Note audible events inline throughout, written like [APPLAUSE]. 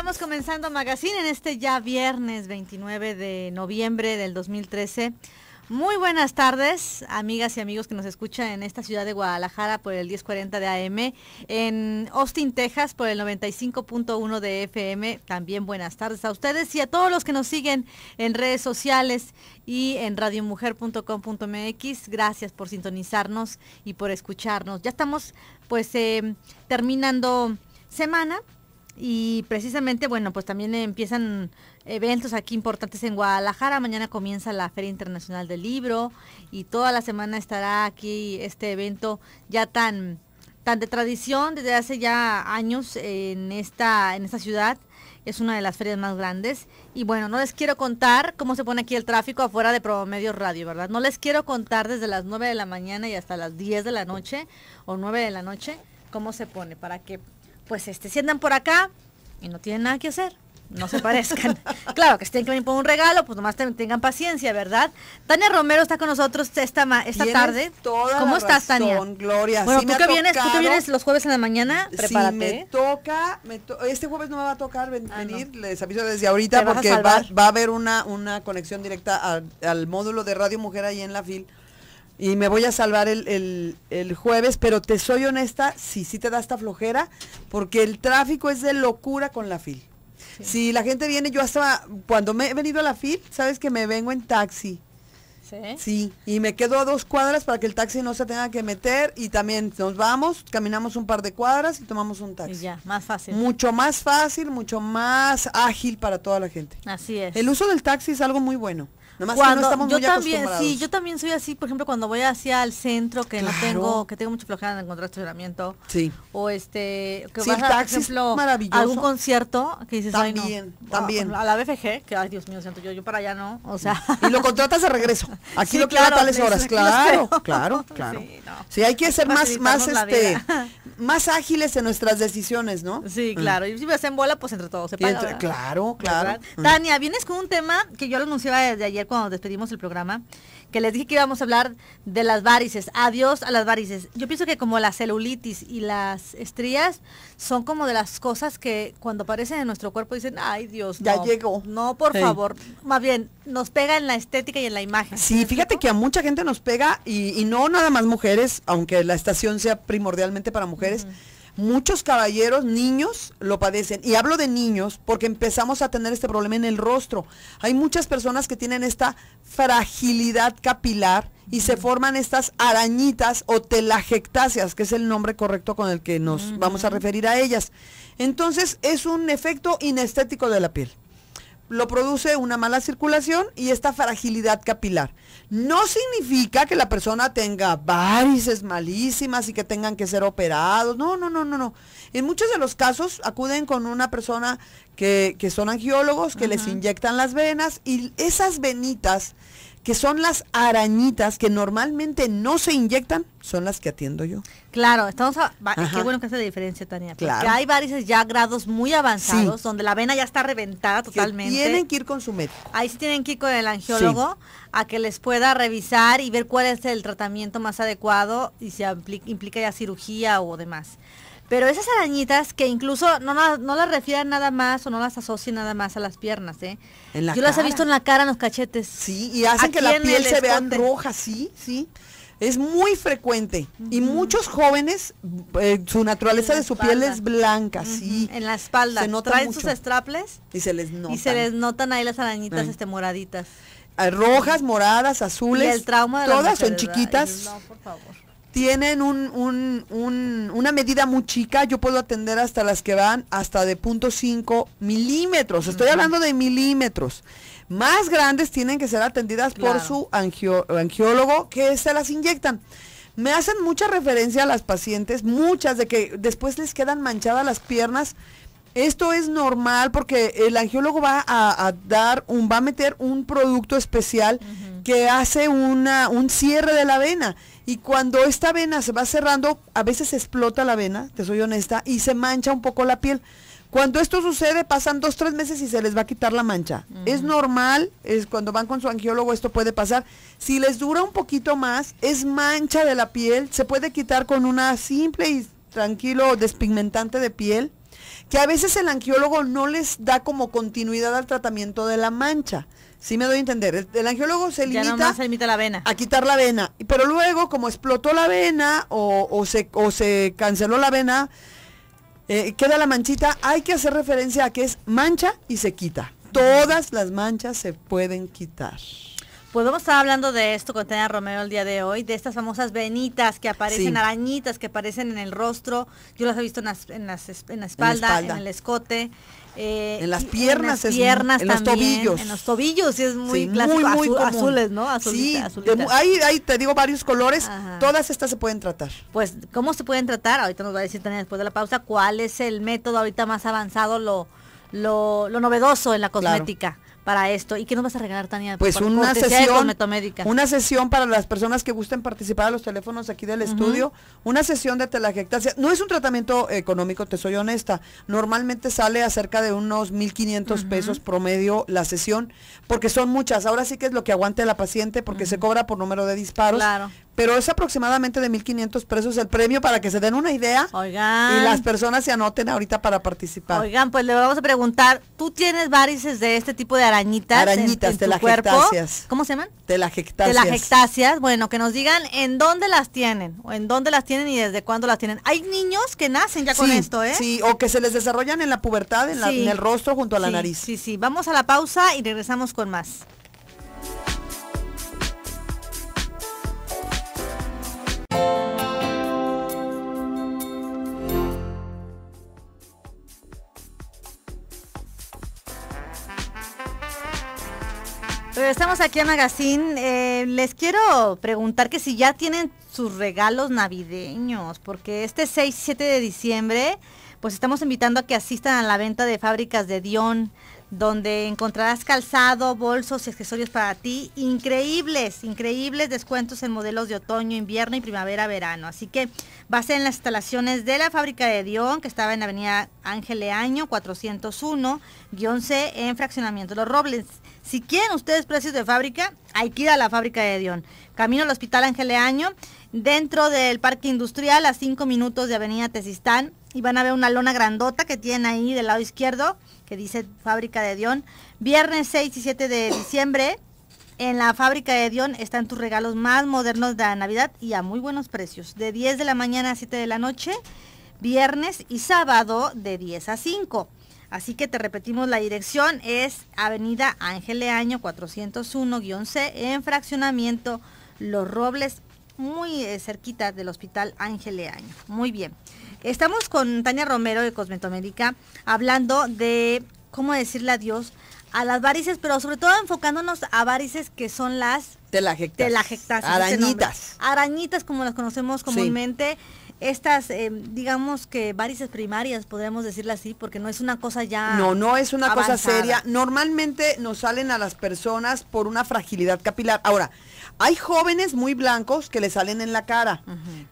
estamos comenzando Magazine en este ya viernes 29 de noviembre del 2013. Muy buenas tardes, amigas y amigos que nos escuchan en esta ciudad de Guadalajara por el 1040 de AM, en Austin, Texas por el 95.1 de FM. También buenas tardes a ustedes y a todos los que nos siguen en redes sociales y en radiomujer.com.mx. Gracias por sintonizarnos y por escucharnos. Ya estamos pues eh, terminando semana y precisamente, bueno, pues también empiezan eventos aquí importantes en Guadalajara. Mañana comienza la Feria Internacional del Libro y toda la semana estará aquí este evento ya tan, tan de tradición desde hace ya años en esta, en esta ciudad. Es una de las ferias más grandes. Y bueno, no les quiero contar cómo se pone aquí el tráfico afuera de Promedio Radio, ¿verdad? No les quiero contar desde las 9 de la mañana y hasta las 10 de la noche o 9 de la noche cómo se pone para que pues este, sientan por acá y no tienen nada que hacer, no se parezcan. [LAUGHS] claro, que si tienen que venir por un regalo, pues nomás tengan paciencia, ¿verdad? Tania Romero está con nosotros esta, esta tarde. ¿Cómo estás, Tania? Gloria. Bueno, tú, vienes, tú vienes los jueves en la mañana, prepárate. Sí, me ¿eh? toca, este jueves no me va a tocar ah, venir, les aviso desde ahorita, porque va, a haber una, una conexión directa al módulo de Radio Mujer ahí en la FIL y me voy a salvar el, el, el, jueves, pero te soy honesta, sí, sí te da esta flojera, porque el tráfico es de locura con la fil. Si la gente viene, yo hasta cuando me he venido a la fil, sabes que me vengo en taxi. ¿Sí? sí, y me quedo a dos cuadras para que el taxi no se tenga que meter y también nos vamos, caminamos un par de cuadras y tomamos un taxi. Y ya, más fácil. Mucho más fácil, mucho más ágil para toda la gente. Así es. El uso del taxi es algo muy bueno cuando, estamos yo también, Sí, yo también soy así, por ejemplo, cuando voy hacia el centro, que no tengo, que tengo mucha flojera en encontrar estacionamiento. Sí. O este, que por ejemplo, algún concierto que dices, también, También, a, la BFG, que ay Dios mío, siento yo, yo para allá no, o sea. Y lo contratas de regreso. [LAUGHS] Aquí lo claro, a tales horas, claro, claro, [LAUGHS] claro. Sí, hay que ser más, más este, [LAUGHS] más ágiles en nuestras decisiones, ¿no? Sí, mm. claro. Y si me hacen bola, pues entre todos se Claro, claro. Mm. Tania, vienes con un tema que yo lo anunciaba desde ayer cuando despedimos el programa, que les dije que íbamos a hablar de las varices. Adiós a las varices. Yo pienso que como la celulitis y las estrías son como de las cosas que cuando aparecen en nuestro cuerpo dicen, ay Dios, no, ya llegó. No, por favor. Más bien, nos pega en la estética y en la imagen. Sí, fíjate que a mucha gente nos pega y, no nada más mujeres, aunque la estación sea primordialmente para mujeres. Muchos caballeros, niños, lo padecen. Y hablo de niños porque empezamos a tener este problema en el rostro. Hay muchas personas que tienen esta fragilidad capilar y se forman estas arañitas o telajectáceas, que es el nombre correcto con el que nos vamos a referir a ellas. Entonces es un efecto inestético de la piel. Lo produce una mala circulación y esta fragilidad capilar. No significa que la persona tenga varices malísimas y que tengan que ser operados. No, no, no, no, no. En muchos de los casos acuden con una persona que, que son angiólogos, que les inyectan las venas y esas venitas que son las arañitas que normalmente no se inyectan, son las que atiendo yo. Claro, estamos a, qué bueno que hace la diferencia, Tania. Claro, claro. hay varices ya grados muy avanzados, donde la vena ya está reventada totalmente. tienen que ir con su médico. Ahí sí tienen que ir con el angiólogo a que les pueda revisar y ver cuál es el tratamiento más adecuado y si implica ya cirugía o demás. Pero esas arañitas que incluso no, no, no las refieran nada más o no las asocien nada más a las piernas, ¿eh? Yo las he visto en la cara, en los cachetes. Sí, y hacen que la piel se vea roja, sí, sí. Es muy frecuente y muchos jóvenes, eh, su naturaleza de su piel es blanca, sí. En la espalda. Se Traen sus estraples y se les notan. Y se les notan ahí las arañitas este, moraditas. Ah, rojas, moradas, azules. el trauma de Todas son chiquitas. No, por favor tienen una medida muy chica, yo puedo atender hasta las que van hasta de 0.5 milímetros, estoy hablando de milímetros. Más grandes tienen que ser atendidas por su angiólogo que se las inyectan. Me hacen mucha referencia a las pacientes, muchas de que después les quedan manchadas las piernas. Esto es normal porque el angiólogo va a, dar un, va a meter un producto especial que hace un cierre de la vena. Y cuando esta vena se va cerrando, a veces explota la vena, te soy honesta, y se mancha un poco la piel. Cuando esto sucede, pasan dos, tres meses y se les va a quitar la mancha. Mm. Es normal, es cuando van con su angiólogo esto puede pasar. Si les dura un poquito más, es mancha de la piel, se puede quitar con una simple y tranquilo despigmentante de piel que a veces el angiólogo no les da como continuidad al tratamiento de la mancha. si me doy a entender. El, angiólogo se limita, a quitar la vena. Pero luego, como explotó la vena o, se, se, canceló la vena, eh, queda la manchita, hay que hacer referencia a que es mancha y se quita. Todas las manchas se pueden quitar. Pues vamos a estar hablando de esto con Tania Romero el día de hoy, de estas famosas venitas que aparecen, arañitas que aparecen en el rostro. Yo las he visto en, las, en, la, espalda, en el escote. Eh, en las piernas, en, los tobillos. En los tobillos, y es muy clásico, muy, muy azules, ¿no? sí, hay, te digo, varios colores, todas estas se pueden tratar. Pues, ¿cómo se pueden tratar? Ahorita nos va a decir también después de la pausa cuál es el método ahorita más avanzado, lo, lo, lo novedoso en la cosmética para esto. ¿Y qué nos vas a regalar, Tania? Pues una sesión, una sesión para las personas que gusten participar a los teléfonos aquí del estudio, una sesión de telagectasia. No es un tratamiento económico, te soy honesta. Normalmente sale acerca de unos 1.500 pesos promedio la sesión, porque son muchas. Ahora sí que es lo que aguante la paciente, porque se cobra por número de disparos. Claro pero es aproximadamente de 1.500 pesos el premio para que se den una idea y las personas se anoten ahorita para participar. Oigan, pues le vamos a preguntar, ¿tú tienes varices de este tipo de arañitas? Arañitas, cuerpo? ¿Cómo se llaman? las Telagectasias. bueno, que nos digan en dónde las tienen, o en dónde las tienen y desde cuándo las tienen. Hay niños que nacen ya con esto, ¿eh? Sí, o que se les desarrollan en la pubertad, en, el rostro, junto a la nariz. Sí, sí, vamos a la pausa y regresamos con más. estamos aquí en Magazine, eh, les quiero preguntar que si ya tienen sus regalos navideños, porque este 6 7 de diciembre, pues estamos invitando a que asistan a la venta de fábricas de Dion donde encontrarás calzado, bolsos y accesorios para ti. Increíbles, increíbles descuentos en modelos de otoño, invierno y primavera, verano. Así que va a ser en las instalaciones de la fábrica de Dion, que estaba en avenida Ángel Año 401-C en Fraccionamiento Los Robles. Si quieren ustedes precios de fábrica, hay que ir a la fábrica de Dion. Camino al Hospital Ángel Año, dentro del Parque Industrial, a 5 minutos de Avenida Tesistán y van a ver una lona grandota que tienen ahí del lado izquierdo que dice Fábrica de Dion. Viernes 6 y 7 de diciembre en la Fábrica de Dion están tus regalos más modernos de la Navidad y a muy buenos precios. De 10 de la mañana a 7 de la noche, viernes y sábado de 10 a 5. Así que te repetimos la dirección es Avenida Ángel Leaño 401-C en fraccionamiento Los Robles, muy eh, cerquita del Hospital Ángel Leaño. Muy bien. Estamos con Tania Romero de Cosmetomérica hablando de cómo decirle adiós a las varices, pero sobre todo enfocándonos a varices que son las telajectas, arañitas, arañitas como las conocemos comúnmente. Estas, eh, digamos que varices primarias, podríamos decirlo así, porque no es una cosa ya. No, no es una cosa seria. Normalmente nos salen a las personas por una fragilidad capilar. Ahora, hay jóvenes muy blancos que le salen en la cara,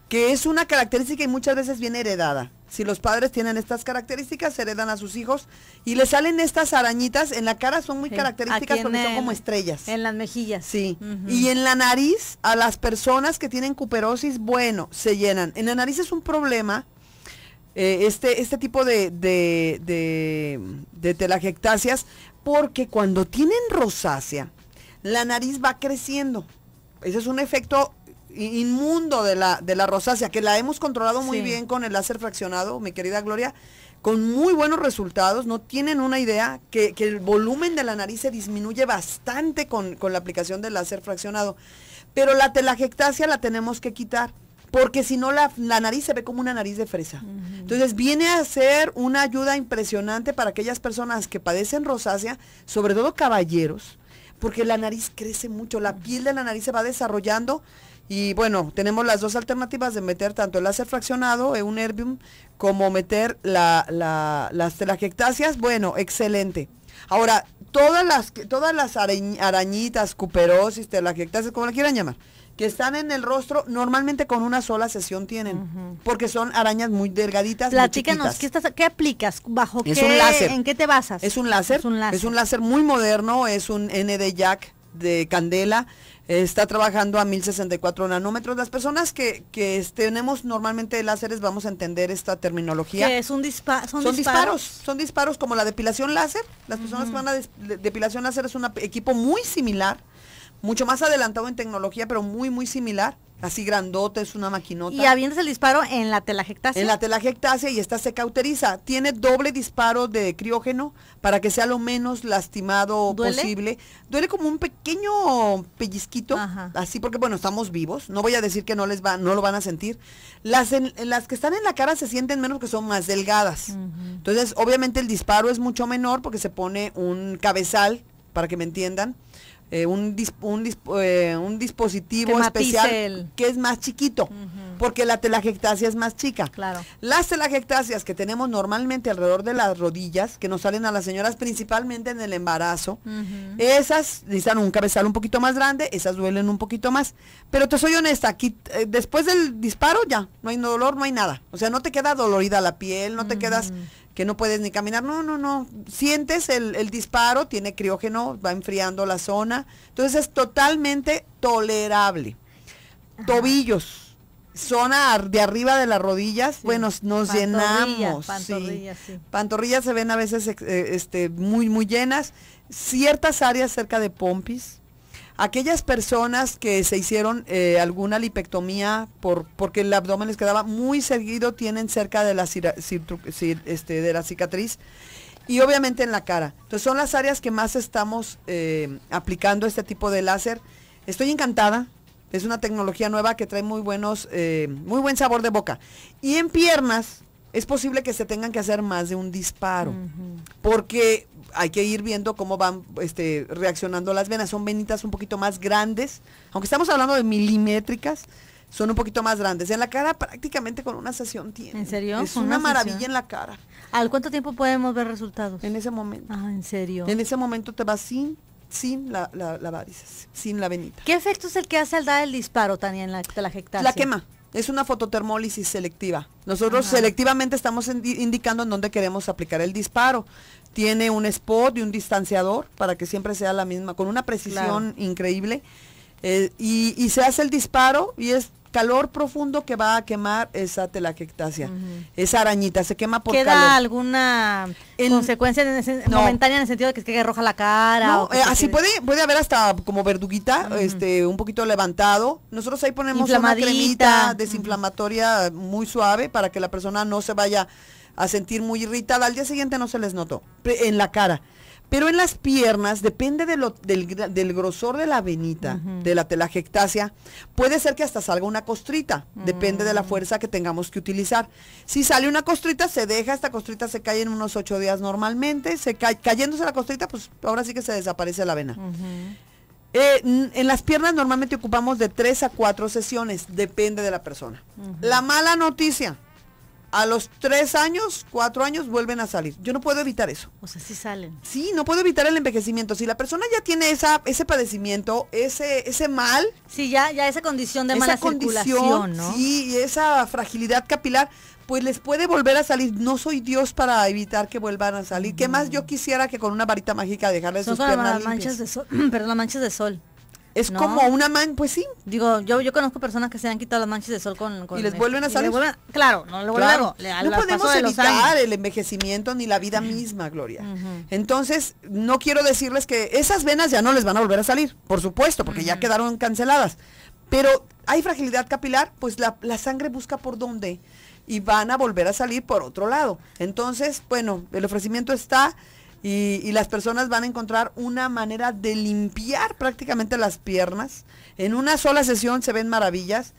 que es una característica y muchas veces viene heredada. Si los padres tienen estas características, heredan a sus hijos y le salen estas arañitas en la cara, son muy características ah, porque son como estrellas. En las mejillas. Sí. Y en la nariz, a las personas que tienen cuperosis, bueno, se llenan. En la nariz es un problema. Eh, este, este tipo de, de, de porque cuando tienen rosácea, la nariz va creciendo ese es un efecto inmundo de la, de la rosácea, que la hemos controlado muy bien con el láser fraccionado, mi querida Gloria, con muy buenos resultados, no tienen una idea que, el volumen de la nariz se disminuye bastante con, la aplicación del láser fraccionado. Pero la telagectasia la tenemos que quitar porque si no la, nariz se ve como una nariz de fresa. Entonces viene a ser una ayuda impresionante para aquellas personas que padecen rosácea, sobre todo caballeros, porque la nariz crece mucho, la piel de la nariz se va desarrollando y bueno, tenemos las dos alternativas de meter tanto el láser fraccionado, en eh, un herbium, como meter las telagectáceas. Bueno, excelente. Ahora, todas las, todas las arañitas, cuperosis, telagectáceas, como la quieran llamar, que están en el rostro, normalmente con una sola sesión tienen, porque son arañas muy delgaditas. Platícanos, muy ¿qué, estás, ¿qué aplicas? ¿Bajo qué? ¿En qué te basas? Es un láser. Es un láser. muy moderno, es un de Jack de candela está trabajando a 1064 nanómetros. Las personas que, que tenemos normalmente láseres vamos a entender esta terminología. es un son, disparos? Son disparos como la depilación láser. Las personas que van a depilación láser es un equipo muy similar mucho más adelantado en tecnología, pero muy, muy similar. Así grandote, es una maquinota. Y habiendo el disparo en la telajectasia. En la telajectasia y esta se cauteriza. Tiene doble disparo de criógeno para que sea lo menos lastimado posible. Duele como un pequeño pellizquito, así porque bueno, estamos vivos. No voy a decir que no les va, no lo van a sentir. Las, las que están en la cara se sienten menos porque son más delgadas. Entonces, obviamente el disparo es mucho menor porque se pone un cabezal, para que me entiendan eh, un, un, eh, un, dispositivo especial que es más chiquito, porque la telagectasia es más chica. Claro. Las telagectasias que tenemos normalmente alrededor de las rodillas, que nos salen a las señoras principalmente en el embarazo, esas necesitan un cabezal un poquito más grande, esas duelen un poquito más. Pero te soy honesta, aquí eh, después del disparo ya, no hay dolor, no hay nada. O sea, no te queda dolorida la piel, no te quedas... Mm que no puedes ni caminar. No, no, no. Sientes el, el, disparo, tiene criógeno, va enfriando la zona. Entonces es totalmente tolerable. Tobillos, zona de arriba de las rodillas, bueno, nos llenamos. Pantorrillas, Pantorrillas se ven a veces eh, este, muy, muy llenas. Ciertas áreas cerca de pompis, aquellas personas que se hicieron eh, alguna lipectomía por, porque el abdomen les quedaba muy seguido, tienen cerca de la, este, de la cicatriz y obviamente en la cara. Entonces son las áreas que más estamos eh, aplicando este tipo de láser. Estoy encantada. Es una tecnología nueva que trae muy buenos, eh, muy buen sabor de boca. Y en piernas, es posible que se tengan que hacer más de un disparo, porque hay que ir viendo cómo van este, reaccionando las venas. Son venitas un poquito más grandes, aunque estamos hablando de milimétricas, son un poquito más grandes. En la cara prácticamente con una sesión tiene. ¿En serio? Es una, maravilla en la cara. ¿Al cuánto tiempo podemos ver resultados? En ese momento. Ah, en serio. En ese momento te vas sin sin la, la, varices, sin la venita. ¿Qué efecto es el que hace al dar el disparo, Tania, en la, la La quema es una fototermólisis selectiva. Nosotros selectivamente estamos indicando en dónde queremos aplicar el disparo. Tiene un spot y un distanciador para que siempre sea la misma, con una precisión increíble. Eh, y, y, se hace el disparo y es calor profundo que va a quemar esa telaquectasia, esa arañita, se quema por ¿Queda alguna consecuencia en ese, momentánea en el sentido de que se quede roja la cara? Eh, así puede, puede haber hasta como verduguita, este, un poquito levantado. Nosotros ahí ponemos una cremita desinflamatoria muy suave para que la persona no se vaya a sentir muy irritada. Al día siguiente no se les notó en la cara. Pero en las piernas, depende del, grosor de la venita, de la telajectasia, puede ser que hasta salga una costrita, depende de la mm. fuerza que tengamos que utilizar. Si sale una costrita, se deja, esta costrita se cae en unos ocho días normalmente, se cayéndose la costrita, pues ahora sí que se desaparece la vena. Eh, en las piernas normalmente ocupamos de tres a cuatro sesiones, depende de la persona. La mala noticia, a los tres años, cuatro años vuelven a salir. Yo no puedo evitar eso. O sea, sí salen. Sí, no puedo evitar el envejecimiento. Si la persona ya tiene esa, ese padecimiento, ese, ese mal. Sí, ya, ya esa condición de esa condición, ¿no? Sí, y esa fragilidad capilar, pues les puede volver a salir. No soy Dios para evitar que vuelvan a salir. ¿Qué más yo quisiera que con una varita mágica dejarles sus las manchas de sol, [CLEARS THROAT] perdón, las manchas de sol. Es como una man, pues sí. Digo, yo, yo conozco personas que se han quitado las manchas de sol con... y les este, vuelven a salir. claro, no lo claro. no podemos evitar el envejecimiento ni la vida misma, Gloria. Entonces, no quiero decirles que esas venas ya no les van a volver a salir, por supuesto, porque ya quedaron canceladas. Pero hay fragilidad capilar, pues la, la sangre busca por dónde y van a volver a salir por otro lado. Entonces, bueno, el ofrecimiento está y, las personas van a encontrar una manera de limpiar prácticamente las piernas. En una sola sesión se ven maravillas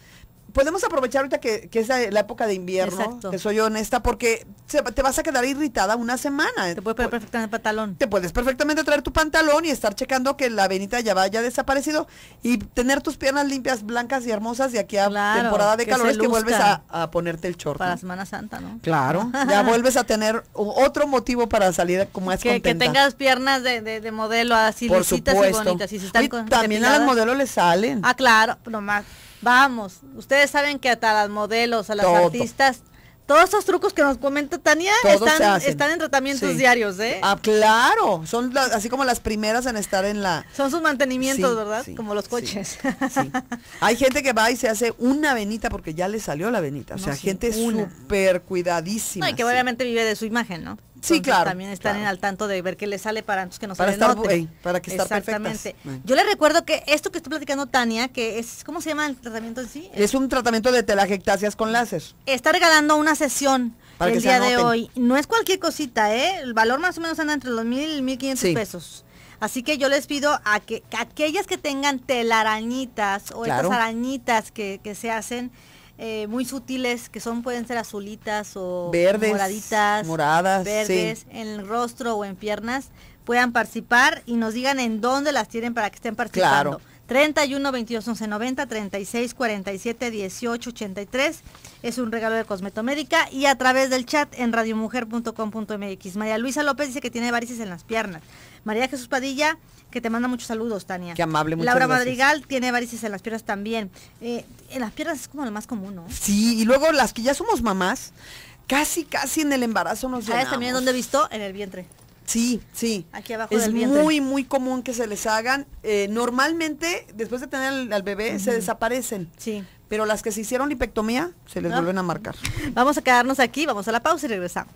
podemos aprovechar ahorita que, es la, época de invierno, que soy honesta, porque te vas a quedar irritada una semana. Te puedes poner perfectamente el pantalón. Te puedes perfectamente traer tu pantalón y estar checando que la venita ya vaya desaparecido y tener tus piernas limpias, blancas y hermosas de aquí a temporada de calor es que vuelves a, ponerte el short. Para la Semana Santa, ¿no? Claro, [LAUGHS] ya vuelves a tener otro motivo para salir como es que, que tengas piernas de, de, modelo así Por y bonitas. Y también a los modelos les salen. Ah, claro, nomás. Vamos, ustedes saben que hasta las modelos, a las artistas, todos esos trucos que nos comenta Tania están, en tratamientos diarios, ¿eh? Ah, claro, son así como las primeras en estar en la... Son sus mantenimientos, ¿verdad? como los coches. Hay gente que va y se hace una venita porque ya le salió la venita, o sea, gente súper cuidadísima. No, y que obviamente vive de su imagen, ¿no? sí, claro. También están en al tanto de ver qué le sale para antes que no para estar, para que estar Exactamente. Yo les recuerdo que esto que estoy platicando Tania, que es, ¿cómo se llama el tratamiento en sí? Es un tratamiento de telagectasias con láser. Está regalando una sesión el día de hoy. No es cualquier cosita, ¿eh? El valor más o menos anda entre los mil y mil quinientos pesos. Así que yo les pido a que, aquellas que tengan telarañitas o estas arañitas que, que se hacen, eh, muy sutiles que son pueden ser azulitas o verdes, moraditas, moradas, verdes en el rostro o en piernas puedan participar y nos digan en dónde las tienen para que estén participando. 31 22 11 90 36 47 18 83 es un regalo de Cosmetomédica y a través del chat en radiomujer.com.mx. María Luisa López dice que tiene varices en las piernas. María Jesús Padilla que te manda muchos saludos, Tania. Qué amable, muchas Laura Madrigal tiene varices en las piernas también. Eh, en las piernas es como lo más común, ¿no? Sí, y luego las que ya somos mamás, casi, casi en el embarazo nos ¿Sabes también dónde visto? En el vientre. Sí, sí. Aquí abajo es muy, muy común que se les hagan. Eh, normalmente, después de tener al, bebé, se desaparecen. Sí. Pero las que se hicieron lipectomía, se les ah. vuelven a marcar. Vamos a quedarnos aquí, vamos a la pausa y regresamos.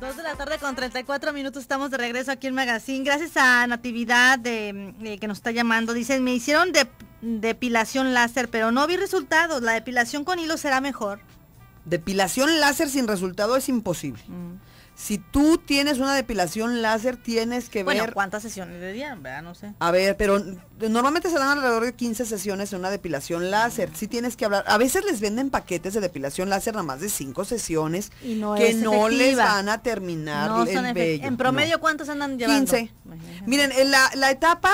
Dos de la tarde con 34 minutos estamos de regreso aquí en Magazine. Gracias a Natividad eh, que nos está llamando. Dicen, me hicieron de Depilación láser, pero no vi resultados. La depilación con hilo será mejor. Depilación láser sin resultado es imposible. Mm. Si tú tienes una depilación láser, tienes que bueno, ver... ¿cuántas sesiones de día? No sé. A ver, pero normalmente se dan alrededor de 15 sesiones en una depilación láser. Si tienes que hablar... A veces les venden paquetes de depilación láser nada más de 5 sesiones que no les van a terminar el En promedio, cuántas ¿cuántos andan llevando? 15. Miren, la, la etapa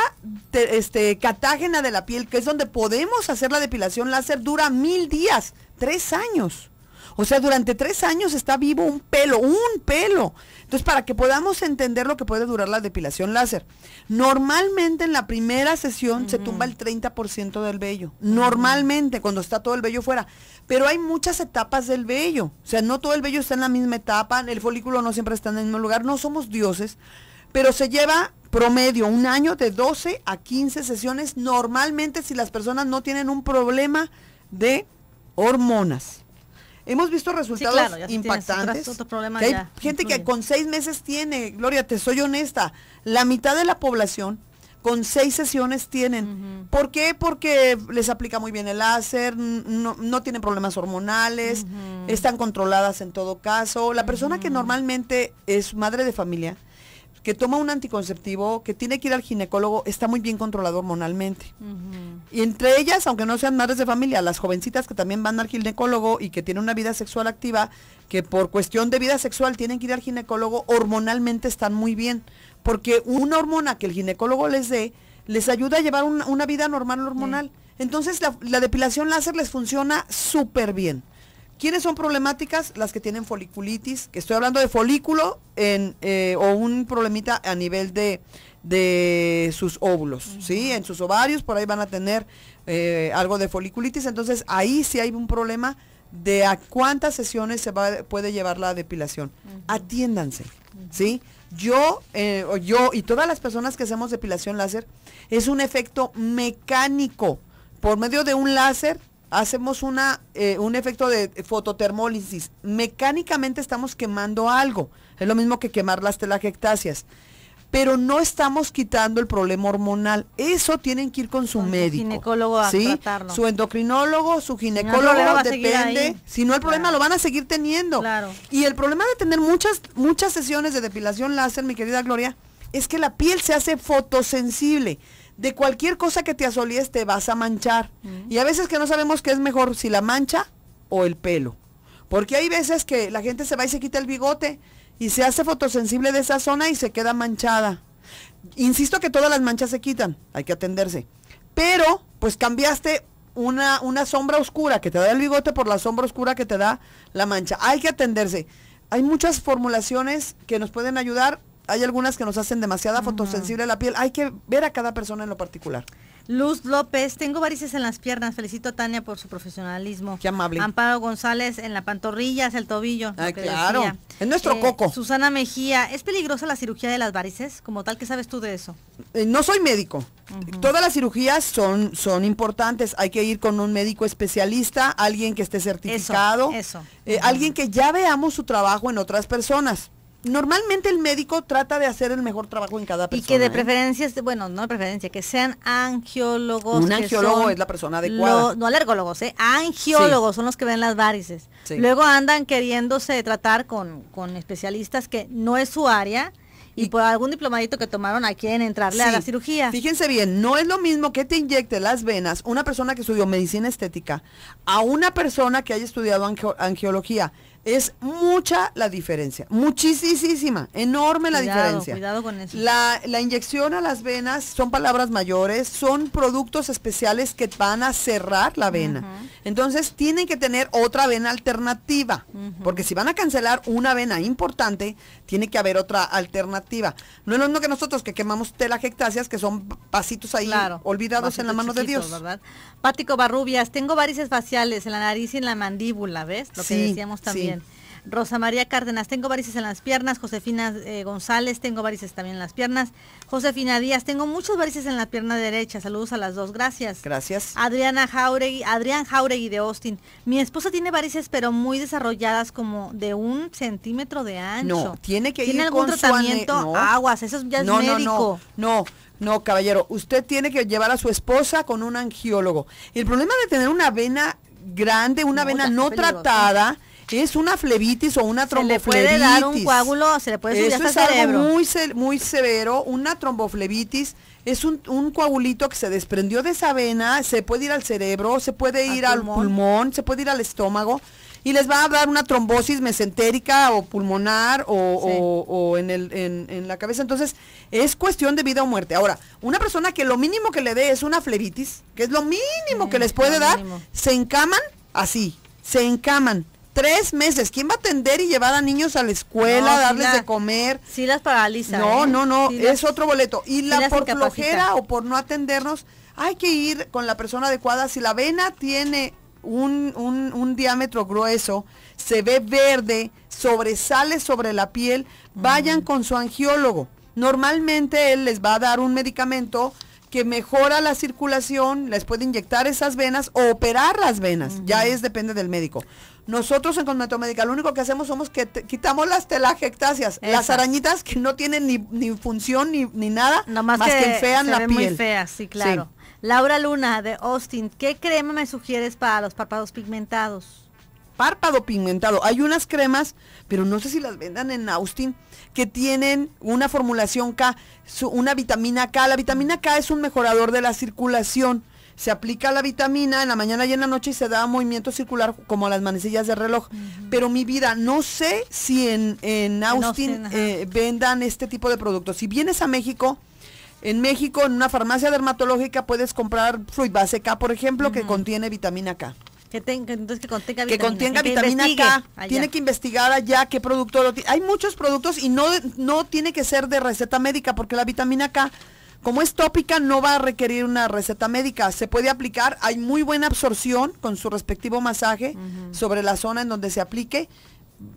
este, catágena de la piel, que es donde podemos hacer la depilación láser, dura mil días, tres años. O sea, durante tres años está vivo un pelo, un pelo. Entonces, para que podamos entender lo que puede durar la depilación láser. Normalmente en la primera sesión se tumba el 30% del vello. Normalmente, cuando está todo el vello fuera. Pero hay muchas etapas del vello. O sea, no todo el vello está en la misma etapa, el folículo no siempre está en el mismo lugar. No somos dioses. Pero se lleva promedio un año de 12 a 15 sesiones normalmente si las personas no tienen un problema de hormonas. Hemos visto resultados impactantes. hay gente que con seis meses tiene, Gloria, te soy honesta, la mitad de la población con seis sesiones tienen. ¿Por qué? Porque les aplica muy bien el láser, no, tienen problemas hormonales, están controladas en todo caso. La persona que normalmente es madre de familia, que toma un anticonceptivo, que tiene que ir al ginecólogo, está muy bien controlado hormonalmente. Y entre ellas, aunque no sean madres de familia, las jovencitas que también van al ginecólogo y que tienen una vida sexual activa, que por cuestión de vida sexual tienen que ir al ginecólogo, hormonalmente están muy bien. Porque una hormona que el ginecólogo les dé, les ayuda a llevar una vida normal hormonal. Entonces la, la, depilación láser les funciona súper bien. ¿Quiénes son problemáticas? Las que tienen foliculitis, que estoy hablando de folículo eh, o un problemita a nivel de, sus óvulos, ¿sí? En sus ovarios, por ahí van a tener eh, algo de foliculitis. Entonces, ahí sí hay un problema de a cuántas sesiones se va, puede llevar la depilación. Atiéndanse, ¿sí? Yo, eh, yo y todas las personas que hacemos depilación láser, es un efecto mecánico. Por medio de un láser hacemos una, eh, un efecto de fototermólisis. Mecánicamente estamos quemando algo. Es lo mismo que quemar las telagectasias. Pero no estamos quitando el problema hormonal. Eso tienen que ir con su médico. Su Su endocrinólogo, su ginecólogo, depende. Si no, el problema lo van a seguir teniendo. Claro. Y el problema de tener muchas, muchas sesiones de depilación láser, mi querida Gloria, es que la piel se hace fotosensible de cualquier cosa que te asolíes te vas a manchar. Mm. Y a veces que no sabemos qué es mejor, si la mancha o el pelo. Porque hay veces que la gente se va y se quita el bigote y se hace fotosensible de esa zona y se queda manchada. Insisto que todas las manchas se quitan, hay que atenderse. Pero, pues cambiaste una, una sombra oscura que te da el bigote por la sombra oscura que te da la mancha. Hay que atenderse. Hay muchas formulaciones que nos pueden ayudar hay algunas que nos hacen demasiada fotosensible la piel. Hay que ver a cada persona en lo particular. Luz López, tengo varices en las piernas. Felicito a Tania por su profesionalismo. Qué amable. Amparo González en la pantorrilla, es el tobillo. claro. Es nuestro eh, coco. Susana Mejía, ¿es peligrosa la cirugía de las varices? Como tal, ¿qué sabes tú de eso? Eh, no soy médico. Todas las cirugías son, son importantes. Hay que ir con un médico especialista, alguien que esté certificado. Eso. Eh, alguien que ya veamos su trabajo en otras personas normalmente el médico trata de hacer el mejor trabajo en cada persona. Y que de ¿eh? preferencia, bueno, no de preferencia, que sean angiólogos. Un angiólogo es la persona adecuada. no alergólogos, ¿eh? Angiólogos son los que ven las varices. Luego andan queriéndose tratar con, con especialistas que no es su área y por algún diplomadito que tomaron a quien entrarle a la cirugía. Fíjense bien, no es lo mismo que te inyecte las venas una persona que estudió medicina estética a una persona que haya estudiado angiología. Es mucha la diferencia, muchísima, enorme la diferencia. Cuidado con eso. La, la, inyección a las venas son palabras mayores, son productos especiales que van a cerrar la vena. Entonces tienen que tener otra vena alternativa, porque si van a cancelar una vena importante, tiene que haber otra alternativa. No es lo mismo que nosotros que quemamos telajectáceas, que son pasitos ahí olvidados en la mano de Dios. ¿verdad? Pático Barrubias, tengo varices faciales en la nariz y en la mandíbula, ¿ves? Lo que decíamos también. Rosa María Cárdenas, tengo varices en las piernas. Josefina eh, González, tengo varices también en las piernas. Josefina Díaz, tengo muchos varices en la pierna derecha. Saludos a las dos, gracias. Gracias. Adriana Jauregui, Adrián Jauregui de Austin. Mi esposa tiene varices, pero muy desarrolladas, como de un centímetro de ancho. No, tiene que ir algún con tratamiento? Aguas, eso ya es no, médico. no, no. no. caballero, usted tiene que llevar a su esposa con un angiólogo. El problema de tener una vena grande, una vena no tratada, es una flebitis o una tromboflebitis. Se le puede dar un coágulo, se le puede subir hasta Algo muy, muy severo, una tromboflebitis es un, un, coagulito que se desprendió de esa vena, se puede ir al cerebro, se puede ir al, pulmón. se puede ir al estómago y les va a dar una trombosis mesentérica o pulmonar o, en, el, en, la cabeza. Entonces, es cuestión de vida o muerte. Ahora, una persona que lo mínimo que le dé es una flebitis, que es lo mínimo que les puede dar, se encaman así, se encaman Tres meses. ¿Quién va a atender y llevar a niños a la escuela, darles de comer? Sí las paraliza. No, ¿eh? no, no, es otro boleto. Y la por flojera o por no atendernos, hay que ir con la persona adecuada. Si la vena tiene un, un, diámetro grueso, se ve verde, sobresale sobre la piel, vayan con su angiólogo. Normalmente él les va a dar un medicamento que mejora la circulación, les puede inyectar esas venas o operar las venas, ya es depende del médico. Nosotros en Cosmeto médica, lo único que hacemos somos que quitamos las telangiectasias, las arañitas que no tienen ni, función ni, ni nada, más, que, que, enfean la piel. Muy feas, sí, claro. Laura Luna de Austin, ¿qué crema me sugieres para los párpados pigmentados? Párpado pigmentado. Hay unas cremas, pero no sé si las vendan en Austin, que tienen una formulación K, una vitamina K. La vitamina K es un mejorador de la circulación se aplica la vitamina en la mañana y en la noche y se da movimiento circular como las manecillas de reloj. Pero mi vida, no sé si en, en Austin, eh, vendan este tipo de productos. Si vienes a México, en México, en una farmacia dermatológica puedes comprar Base K, por ejemplo, que contiene vitamina K. Que, contenga vitamina, que contenga vitamina K. Tiene que investigar allá qué producto lo tiene. Hay muchos productos y no, no tiene que ser de receta médica porque la vitamina K como es tópica, no va a requerir una receta médica. Se puede aplicar, hay muy buena absorción con su respectivo masaje sobre la zona en donde se aplique.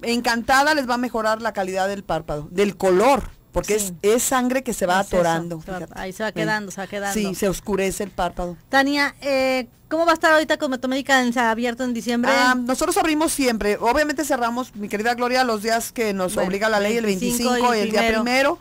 Encantada les va a mejorar la calidad del párpado, del color porque es, sangre que se va atorando. ahí se va quedando, se va quedando. Sí, se oscurece el párpado. Tania, eh, ¿cómo va a estar ahorita con en, abierto en diciembre? Ah, nosotros abrimos siempre, obviamente cerramos, mi querida Gloria, los días que nos obliga la ley, el 25 y el día primero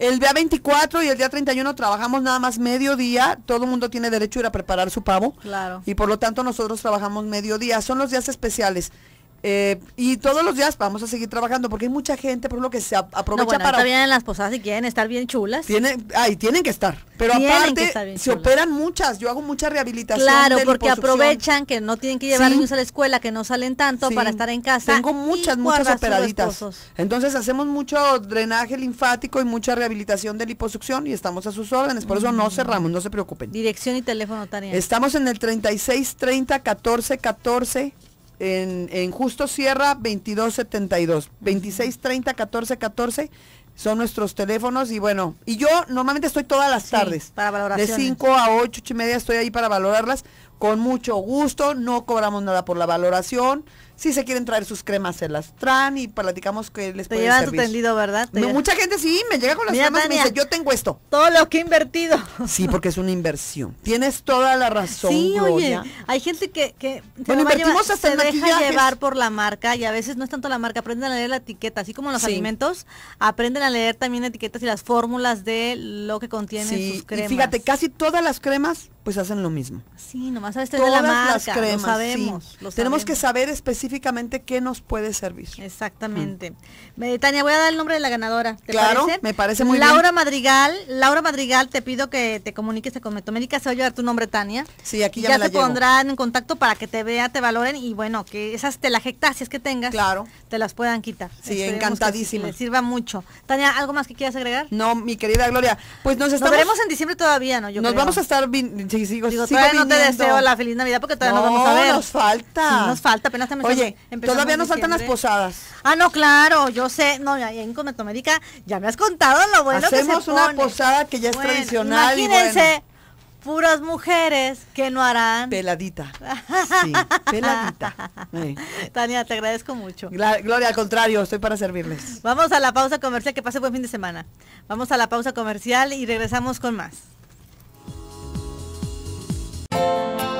el día 24 y el día 31 trabajamos nada más mediodía. Todo el mundo tiene derecho a ir a preparar su pavo. Claro. Y por lo tanto nosotros trabajamos mediodía. Son los días especiales. Eh, y todos los días vamos a seguir trabajando porque hay mucha gente, por lo que se aprovecha no, bueno, para. en las posadas y quieren estar bien chulas. Tienen, ay, tienen que estar. Pero aparte, se operan muchas. Yo hago mucha rehabilitación. Claro, porque aprovechan que no tienen que llevar niños a la escuela, que no salen tanto para estar en casa. Tengo muchas, muchas operaditas. Entonces hacemos mucho drenaje linfático y mucha rehabilitación de liposucción y estamos a sus órdenes. Por eso no cerramos, no se preocupen. Dirección y teléfono, Tania. Estamos en el 36 30 14 14 en, en Justo Sierra 2272, 2630 1414 son nuestros teléfonos y bueno, y yo normalmente estoy todas las tardes. De 5 a 8, 8 y media estoy ahí para valorarlas con mucho gusto, no cobramos nada por la valoración. Si se quieren traer sus cremas, se las traen y platicamos que les Te puede servir. ¿verdad? mucha gente sí, me llega con las cremas y me dice, yo tengo esto. Todo lo que he invertido. [LAUGHS] Sí, porque es una inversión. Tienes toda la razón, Sí, oye, hay gente que, que bueno, invertimos hasta se deja llevar por la marca y a veces no es tanto la marca, aprenden a leer la etiqueta, así como los alimentos, aprenden a leer también etiquetas y las fórmulas de lo que contienen sus cremas. fíjate, casi todas las cremas pues hacen lo mismo. Sí, nomás a este Todas la marca, las cremas, lo sabemos. Tenemos que saber específicamente qué nos puede servir. Exactamente. Mm. Eh, Tania, voy a dar el nombre de la ganadora. claro, me parece muy bien. Laura Madrigal, Laura Madrigal, te pido que te comuniques con Metoménica. se va a llevar tu nombre, Tania. Sí, aquí ya, ya me te pondrán en contacto para que te vea, te valoren y bueno, que esas telajectasias que tengas, claro. te las puedan quitar. Sí, encantadísimo. Que sirva mucho. Tania, ¿algo más que quieras agregar? No, mi querida Gloria, pues nos estamos... Nos veremos en diciembre todavía, ¿no? nos vamos a estar sigo, no te deseo la feliz Navidad porque todavía no, nos vamos a ver. nos falta. nos falta, apenas te Oye, todavía nos faltan las posadas. Ah, no, claro, yo sé. No, ya en Cometomérica ya me has contado lo bueno que se pone. una posada que ya es tradicional. Imagínense. Y bueno puras mujeres que no harán. Peladita. [LAUGHS] Sí, peladita. Tania, te agradezco mucho. Gloria, al contrario, estoy para servirles. Vamos a la pausa comercial, que pase buen fin de semana. Vamos a la pausa comercial y regresamos con más. Música